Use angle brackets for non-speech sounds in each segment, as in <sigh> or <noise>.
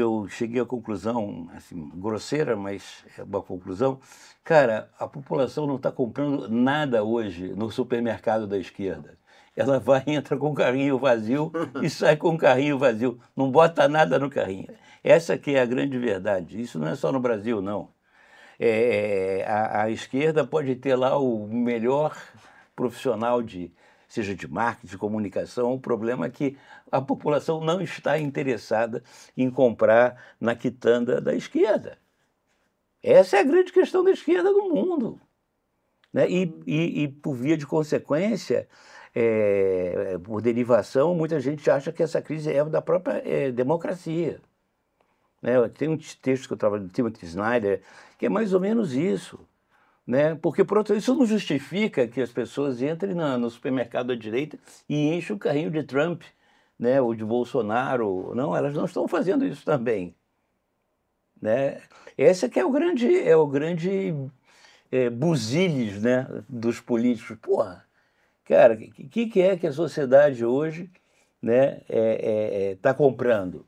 eu cheguei à conclusão, assim, grosseira, mas é uma conclusão. Cara, a população não está comprando nada hoje no supermercado da esquerda. Ela vai, <laughs> entra com o carrinho vazio e sai com o carrinho vazio. Não bota nada no carrinho. Essa que é a grande verdade. Isso não é só no Brasil, não. É, é a, a esquerda pode ter lá o melhor profissional de seja de marketing, de comunicação, o problema é que a população não está interessada em comprar na quitanda da esquerda. Essa é a grande questão da esquerda do mundo. Né? E, e, e, por via de consequência, é, por derivação, muita gente acha que essa crise é da própria é, democracia. Né? Tem um texto que eu trabalho do Timothy Snyder que é mais ou menos isso. Né? Porque, por outro isso não justifica que as pessoas entrem na, no supermercado à direita e enchem o carrinho de Trump né? ou de Bolsonaro. Não, elas não estão fazendo isso também. Né? Esse é que é o grande, é o grande é, buziles né? dos políticos. Porra, cara, o que, que é que a sociedade hoje né, está é, é, é tá comprando?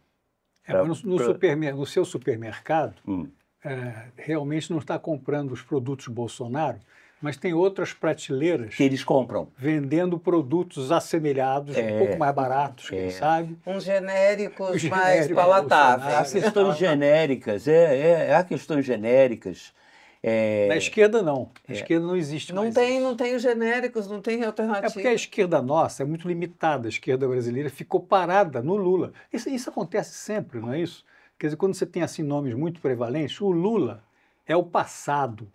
Pra, é, no, no, pra... Supermer... no, seu supermercado, hum é, realmente não está comprando os produtos Bolsonaro, mas tem outras prateleiras que eles compram vendendo produtos assemelhados, é, um pouco mais baratos, é. quem sabe. Uns genéricos mais palatáveis. Há questões genéricas, é, é, há questões genéricas. É... Na esquerda não. Na é. esquerda não existe. Não tem, não tem os genéricos, não tem alternativa. É porque a esquerda nossa é muito limitada. A esquerda brasileira ficou parada no Lula. Isso, isso acontece sempre, não é isso? Quer dizer, quando você tem assim nomes muito prevalentes, o Lula é o passado.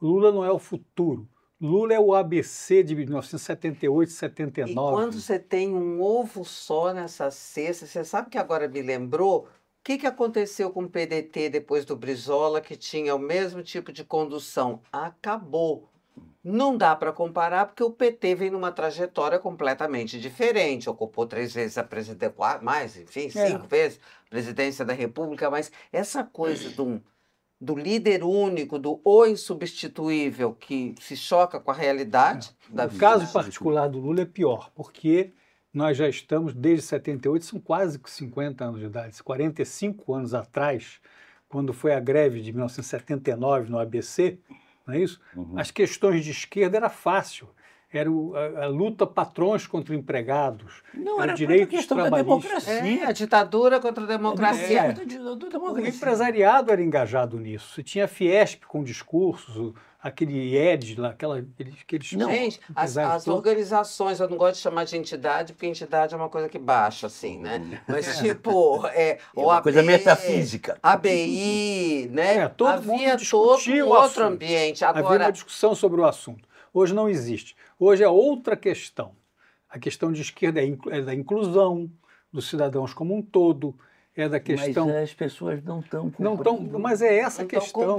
O Lula não é o futuro. Lula é o ABC de 1978, 79. E quando você tem um ovo só nessa cesta, você sabe que agora me lembrou o que, que aconteceu com o PDT depois do Brizola, que tinha o mesmo tipo de condução? Acabou. Não dá para comparar porque o PT vem numa trajetória completamente diferente. Ocupou três vezes a presidência, mais, enfim, é. cinco é. vezes a presidência da República, mas essa coisa do, do líder único, do o insubstituível, que se choca com a realidade é. da vida. O caso particular do Lula é pior, porque nós já estamos desde 78, são quase 50 anos de idade, 45 anos atrás, quando foi a greve de 1979 no ABC, não é isso? Uhum. As questões de esquerda era fácil era o, a, a, luta patrões contra empregados, não, era, era direitos questão Da democracia. É, a ditadura contra a democracia. É. é do, do democracia. O empresariado era engajado nisso. Você tinha a Fiesp com discursos, aquele IED aquela, aqueles... Não, gente, as, as organizações, eu não gosto de chamar de entidade, porque entidade é uma coisa que baixa, assim, né? Hum. Mas, <laughs> tipo... É, é uma AB, coisa metafísica. ABI, né? É, todo Havia mundo todo outro ambiente. Agora, Havia uma discussão sobre o assunto. Hoje não existe. Hoje é outra questão. A questão de esquerda é, é da inclusão dos cidadãos como um todo. É da questão. Mas as pessoas não estão comprando. Não tão, mas é essa não questão.